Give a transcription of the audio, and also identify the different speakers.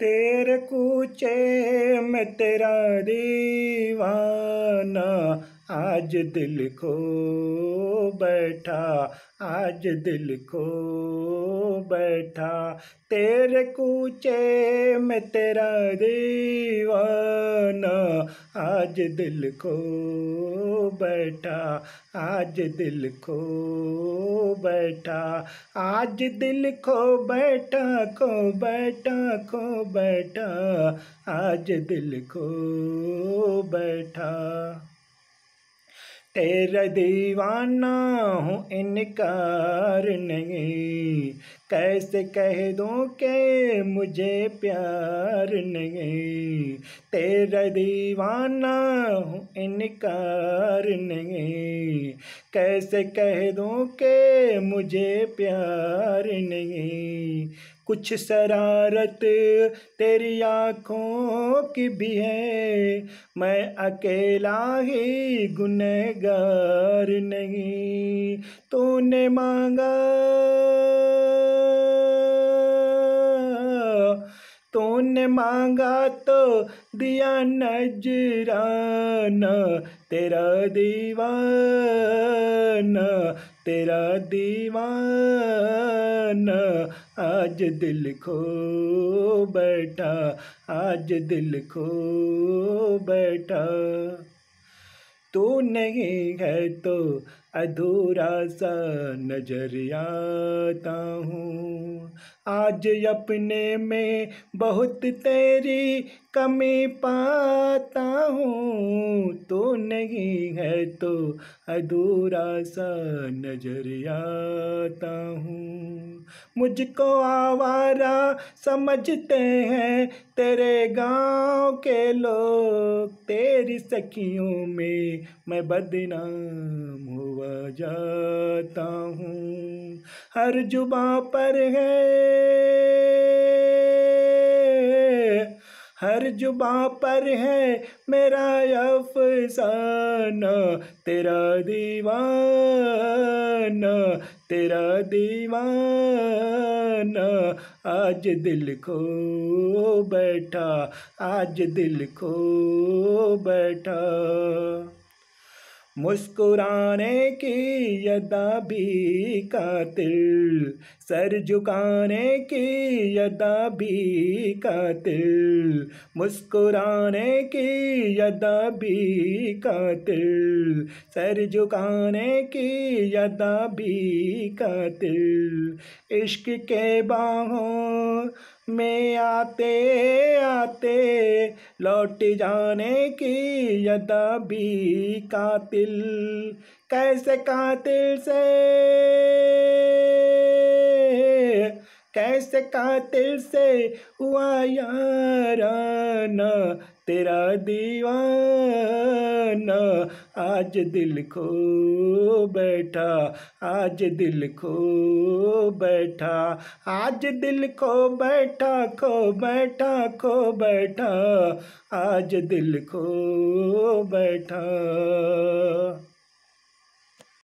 Speaker 1: तेरे कूचे में तेरा दीवाना आज दिल खो बैठा आज दिल को बैठा तेरे कूचे में तेरा दीवाना आज दिल खो बैठा आज दिल खो बैठा आज दिल खो बैठा खो बैठा खो बैठा आज दिल खो बैठा तेरा दीवाना हूँ इनकार नहीं कैसे कह दूँ के मुझे प्यार नहीं तेरा दीवाना हूँ इनकार नहीं कैसे कह दूँ के मुझे प्यार नहीं कुछ शरारत तेरी आँखों की भी है मैं अकेला ही गुनहगार नहीं तूने मांगा तूने मांगा तो दिया नजराना तेरा दीवाना तेरा दीवाना आज दिल खो बैठा आज दिल खो बैठा तू नहीं है तो अधूरा सा नजर आता हूँ आज अपने में बहुत तेरी कमी पाता हूँ तो नहीं है तो अधूरा सा नजर आता हूँ मुझको आवारा समझते हैं तेरे गांव के लोग तेरी सखियों में मैं बदनाम हुआ जाता हूँ हर जुबा पर है हर जुबा पर है मेरा अफसाना तेरा दीवाना तेरा दीवाना आज दिल खो बैठा आज दिल खो बैठा मुस्कुराने की यदा भी कातिल सर झुकाने की यदा भी कातिल मुस्कुराने की यदा भी कातिल सर झुकाने की यदा भी कातिल इश्क के बाहों में आते आते लौट जाने की यदा भी कातिल कैसे कातिल से कैसे कातिल से हुआ याराना तेरा दीवाना आज दिल खो बैठा आज दिल खो बैठा आज दिल खो बैठा खो बैठा खो बैठा आज दिल खो बैठा